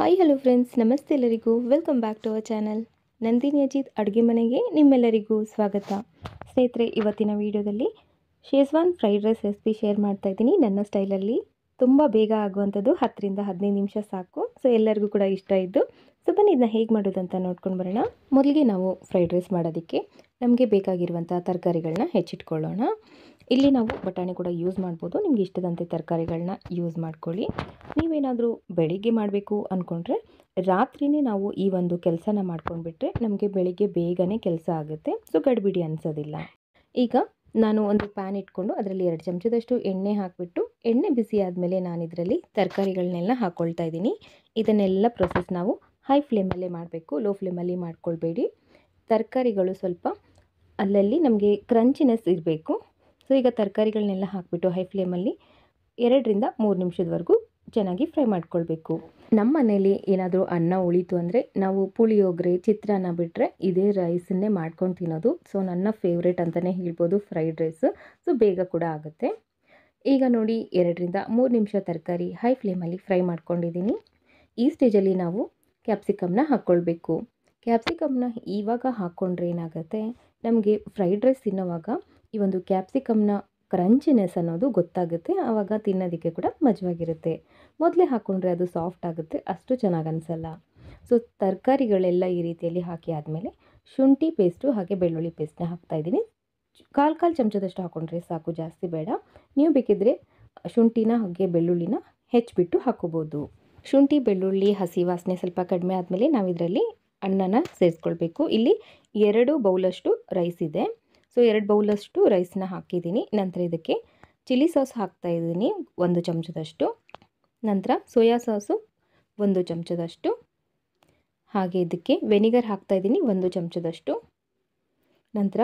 hi hello friends ನಮಸ್ತೆ ಎಲ್ಲರಿಗೂ welcome back to our channel Nandini Ajith ಅಡುಗೆ ಮನೆಗೆ ನಿಮ್ಮೆಲ್ಲರಿಗೂ ಸ್ವಾಗತ ಸ್ನೇಹಿತರೆ ಇವತ್ತಿನ ವೀಡಿಯೋದಲ್ಲಿ Schezwan fried rice recipe share ಮಾಡ್ತಾ ಇದ್ದೀನಿ ನನ್ನ ಸ್ಟೈಲಲ್ಲಿ ತುಂಬ ಬೇಗ ಆಗುವಂಥದ್ದು ಹತ್ತರಿಂದ ಹದಿನೈದು ನಿಮಿಷ ಸಾಕು ಸೊ ಎಲ್ಲರಿಗೂ ಕೂಡ ಇಷ್ಟ ಇದ್ದು ಸೊ ಬನ್ನಿ ಇದನ್ನ ಹೇಗೆ ಮಾಡೋದಂತ ನೋಡ್ಕೊಂಡು ಬರೋಣ ಮೊದಲಿಗೆ ನಾವು ಫ್ರೈಡ್ ರೈಸ್ ಮಾಡೋದಕ್ಕೆ ನಮಗೆ ಬೇಕಾಗಿರುವಂಥ ತರಕಾರಿಗಳನ್ನ ಹೆಚ್ಚಿಟ್ಕೊಳ್ಳೋಣ ಇಲ್ಲಿ ನಾವು ಬಟಾಣಿ ಕೂಡ ಯೂಸ್ ಮಾಡ್ಬೋದು ನಿಮ್ಗೆ ಇಷ್ಟದಂತೆ ತರಕಾರಿಗಳನ್ನ ಯೂಸ್ ಮಾಡ್ಕೊಳ್ಳಿ ನೀವೇನಾದರೂ ಬೆಳಿಗ್ಗೆ ಮಾಡಬೇಕು ಅಂದ್ಕೊಂಡ್ರೆ ರಾತ್ರಿಯೇ ನಾವು ಈ ಒಂದು ಕೆಲಸನ ಮಾಡ್ಕೊಂಡ್ಬಿಟ್ರೆ ನಮಗೆ ಬೆಳಿಗ್ಗೆ ಬೇಗನೆ ಕೆಲಸ ಆಗುತ್ತೆ ಸೊ ಗಡಿಬಿಡಿ ಅನಿಸೋದಿಲ್ಲ ಈಗ ನಾನು ಒಂದು ಪ್ಯಾನ್ ಇಟ್ಕೊಂಡು ಅದರಲ್ಲಿ ಎರಡು ಚಮಚದಷ್ಟು ಎಣ್ಣೆ ಹಾಕಿಬಿಟ್ಟು ಎಣ್ಣೆ ಬಿಸಿ ಆದಮೇಲೆ ನಾನು ಇದರಲ್ಲಿ ತರಕಾರಿಗಳನ್ನೆಲ್ಲ ಹಾಕ್ಕೊಳ್ತಾ ಇದ್ದೀನಿ ಇದನ್ನೆಲ್ಲ ಪ್ರೊಸೆಸ್ ನಾವು ಹೈ ಫ್ಲೇಮಲ್ಲೇ ಮಾಡಬೇಕು ಲೋ ಫ್ಲೇಮಲ್ಲಿ ಮಾಡ್ಕೊಳ್ಬೇಡಿ ತರಕಾರಿಗಳು ಸ್ವಲ್ಪ ಅಲ್ಲಲ್ಲಿ ನಮಗೆ ಕ್ರಂಚಿನೆಸ್ ಇರಬೇಕು ಸೊ ಈಗ ತರಕಾರಿಗಳನ್ನೆಲ್ಲ ಹಾಕಿಬಿಟ್ಟು ಹೈ ಫ್ಲೇಮಲ್ಲಿ ಎರಡರಿಂದ ಮೂರು ನಿಮಿಷದವರೆಗೂ ಚೆನ್ನಾಗಿ ಫ್ರೈ ಮಾಡ್ಕೊಳ್ಬೇಕು ನಮ್ಮ ಮನೇಲಿ ಏನಾದರೂ ಅನ್ನ ಉಳಿತು ಅಂದರೆ ನಾವು ಪುಳಿಯೋಗರೆ ಚಿತ್ರಾನ್ನ ಬಿಟ್ಟರೆ ಇದೇ ರೈಸನ್ನೇ ಮಾಡ್ಕೊಂಡು ತಿನ್ನೋದು ಸೊ ನನ್ನ ಫೇವ್ರೇಟ್ ಅಂತಲೇ ಹೇಳ್ಬೋದು ಫ್ರೈಡ್ ರೈಸ್ ಸೊ ಬೇಗ ಕೂಡ ಆಗುತ್ತೆ ಈಗ ನೋಡಿ ಎರಡರಿಂದ ಮೂರು ನಿಮಿಷ ತರಕಾರಿ ಹೈ ಫ್ಲೇಮಲ್ಲಿ ಫ್ರೈ ಮಾಡ್ಕೊಂಡಿದ್ದೀನಿ ಈ ಸ್ಟೇಜಲ್ಲಿ ನಾವು ಕ್ಯಾಪ್ಸಿಕಮ್ನ ಹಾಕ್ಕೊಳ್ಬೇಕು ಕ್ಯಾಪ್ಸಿಕಮ್ನ ಇವಾಗ ಹಾಕ್ಕೊಂಡ್ರೆ ಏನಾಗುತ್ತೆ ನಮಗೆ ಫ್ರೈಡ್ ರೈಸ್ ತಿನ್ನೋವಾಗ ಈ ಒಂದು ಕ್ಯಾಪ್ಸಿಕಮ್ನ ಕ್ರಂಚಿನೆಸ್ ಅನ್ನೋದು ಗೊತ್ತಾಗುತ್ತೆ ಆವಾಗ ತಿನ್ನೋದಕ್ಕೆ ಕೂಡ ಮಜವಾಗಿರುತ್ತೆ ಮೊದಲೇ ಹಾಕ್ಕೊಂಡ್ರೆ ಅದು ಸಾಫ್ಟ್ ಆಗುತ್ತೆ ಅಷ್ಟು ಚೆನ್ನಾಗಿ ಅನಿಸಲ್ಲ ಸೊ ತರಕಾರಿಗಳೆಲ್ಲ ಈ ರೀತಿಯಲ್ಲಿ ಹಾಕಿ ಆದಮೇಲೆ ಶುಂಠಿ ಪೇಸ್ಟು ಹಾಗೆ ಬೆಳ್ಳುಳ್ಳಿ ಪೇಸ್ಟ್ನ ಹಾಕ್ತಾಯಿದ್ದೀನಿ ಕಾಲು ಕಾಲು ಚಮಚದಷ್ಟು ಹಾಕ್ಕೊಂಡ್ರೆ ಸಾಕು ಜಾಸ್ತಿ ಬೇಡ ನೀವು ಬೇಕಿದ್ದರೆ ಶುಂಠಿನ ಹಾಗೆ ಬೆಳ್ಳುಳ್ಳಿನ ಹೆಚ್ಚಿಬಿಟ್ಟು ಹಾಕೋಬೋದು ಶುಂಠಿ ಬೆಳ್ಳುಳ್ಳಿ ಹಸಿ ವಾಸನೆ ಸ್ವಲ್ಪ ಕಡಿಮೆ ಆದಮೇಲೆ ನಾವು ಇದರಲ್ಲಿ ಅನ್ನನ ಸೇರಿಸ್ಕೊಳ್ಬೇಕು ಇಲ್ಲಿ ಎರಡು ಬೌಲಷ್ಟು ರೈಸ್ ಇದೆ ಸೊ ಎರಡು ಬೌಲಷ್ಟು ರೈಸನ್ನ ಹಾಕಿದ್ದೀನಿ ನಂತರ ಇದಕ್ಕೆ ಚಿಲ್ಲಿ ಸಾಸ್ ಹಾಕ್ತಾ ಇದ್ದೀನಿ ಒಂದು ಚಮಚದಷ್ಟು ನಂತರ ಸೋಯಾ ಸಾಸು ಒಂದು ಚಮಚದಷ್ಟು ಹಾಗೆ ಇದಕ್ಕೆ ವೆನಿಗರ್ ಹಾಕ್ತಾಯಿದ್ದೀನಿ ಒಂದು ಚಮಚದಷ್ಟು ನಂತರ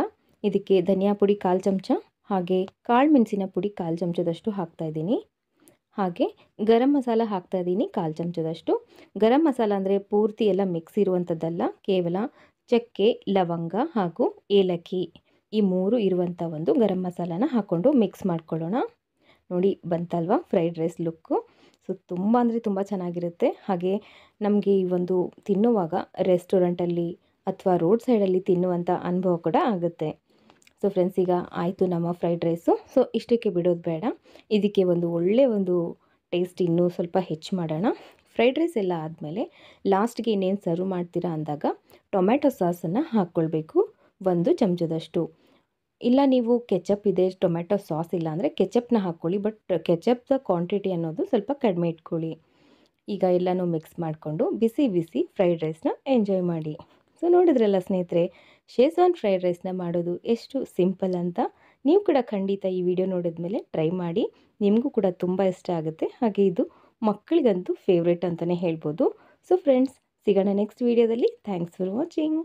ಇದಕ್ಕೆ ಧನಿಯಾ ಪುಡಿ ಕಾಲು ಚಮಚ ಹಾಗೆ ಕಾಳು ಮೆಣಸಿನ ಪುಡಿ ಕಾಲು ಚಮಚದಷ್ಟು ಹಾಕ್ತಾಯಿದ್ದೀನಿ ಹಾಗೆ ಗರಂ ಮಸಾಲ ಹಾಕ್ತಾಯಿದ್ದೀನಿ ಕಾಲು ಚಮಚದಷ್ಟು ಗರಂ ಮಸಾಲ ಅಂದರೆ ಪೂರ್ತಿ ಎಲ್ಲ ಮಿಕ್ಸ್ ಇರುವಂಥದ್ದಲ್ಲ ಕೇವಲ ಚಕ್ಕೆ ಲವಂಗ ಹಾಗೂ ಏಲಕ್ಕಿ ಈ ಮೂರು ಇರುವಂಥ ಒಂದು ಗರಂ ಮಸಾಲಾನ ಹಾಕ್ಕೊಂಡು ಮಿಕ್ಸ್ ಮಾಡ್ಕೊಳ್ಳೋಣ ನೋಡಿ ಬಂತಲ್ವಾ ಫ್ರೈಡ್ ರೈಸ್ ಲುಕ್ಕು ಸೊ ತುಂಬ ಅಂದರೆ ತುಂಬ ಚೆನ್ನಾಗಿರುತ್ತೆ ಹಾಗೆ ನಮಗೆ ಈ ಒಂದು ತಿನ್ನುವಾಗ ರೆಸ್ಟೋರೆಂಟಲ್ಲಿ ಅಥವಾ ರೋಡ್ ಸೈಡಲ್ಲಿ ತಿನ್ನುವಂಥ ಅನುಭವ ಕೂಡ ಆಗುತ್ತೆ ಸೊ ಫ್ರೆಂಡ್ಸ್ ಈಗ ಆಯಿತು ನಮ್ಮ ಫ್ರೈಡ್ ರೈಸು ಸೊ ಇಷ್ಟಕ್ಕೆ ಬಿಡೋದು ಬೇಡ ಇದಕ್ಕೆ ಒಂದು ಒಳ್ಳೆಯ ಒಂದು ಟೇಸ್ಟ್ ಇನ್ನೂ ಸ್ವಲ್ಪ ಹೆಚ್ಚು ಮಾಡೋಣ ಫ್ರೈಡ್ ರೈಸ್ ಎಲ್ಲ ಆದಮೇಲೆ ಲಾಸ್ಟ್ಗೆ ಇನ್ನೇನು ಸರ್ವ್ ಮಾಡ್ತೀರಾ ಅಂದಾಗ ಟೊಮ್ಯಾಟೊ ಸಾಸನ್ನು ಹಾಕ್ಕೊಳ್ಬೇಕು ಒಂದು ಚಮಚದಷ್ಟು ಇಲ್ಲ ನೀವು ಕೆಚಪ್ ಇದೆ ಟೊಮೆಟೊ ಸಾಸ್ ಇಲ್ಲ ಅಂದರೆ ಕೆಚಪ್ನ ಹಾಕ್ಕೊಳ್ಳಿ ಬಟ್ ಕೆಚಪ್ದ ಕ್ವಾಂಟಿಟಿ ಅನ್ನೋದು ಸ್ವಲ್ಪ ಕಡಿಮೆ ಇಟ್ಕೊಳ್ಳಿ ಈಗ ಎಲ್ಲನೂ ಮಿಕ್ಸ್ ಮಾಡಿಕೊಂಡು ಬಿಸಿ ಬಿಸಿ ಫ್ರೈಡ್ ರೈಸ್ನ ಎಂಜಾಯ್ ಮಾಡಿ ಸೊ ನೋಡಿದ್ರಲ್ಲ ಸ್ನೇಹಿತರೆ ಶೇಜ್ವಾನ್ ಫ್ರೈಡ್ ರೈಸ್ನ ಮಾಡೋದು ಎಷ್ಟು ಸಿಂಪಲ್ ಅಂತ ನೀವು ಕೂಡ ಖಂಡಿತ ಈ ವಿಡಿಯೋ ನೋಡಿದ ಮೇಲೆ ಟ್ರೈ ಮಾಡಿ ನಿಮಗೂ ಕೂಡ ತುಂಬ ಇಷ್ಟ ಆಗುತ್ತೆ ಹಾಗೆ ಇದು ಮಕ್ಕಳಿಗಂತೂ ಫೇವ್ರೇಟ್ ಅಂತಲೇ ಹೇಳ್ಬೋದು ಸೊ ಫ್ರೆಂಡ್ಸ್ ಸಿಗೋಣ ನೆಕ್ಸ್ಟ್ ವೀಡಿಯೋದಲ್ಲಿ ಥ್ಯಾಂಕ್ಸ್ ಫಾರ್ ವಾಚಿಂಗ್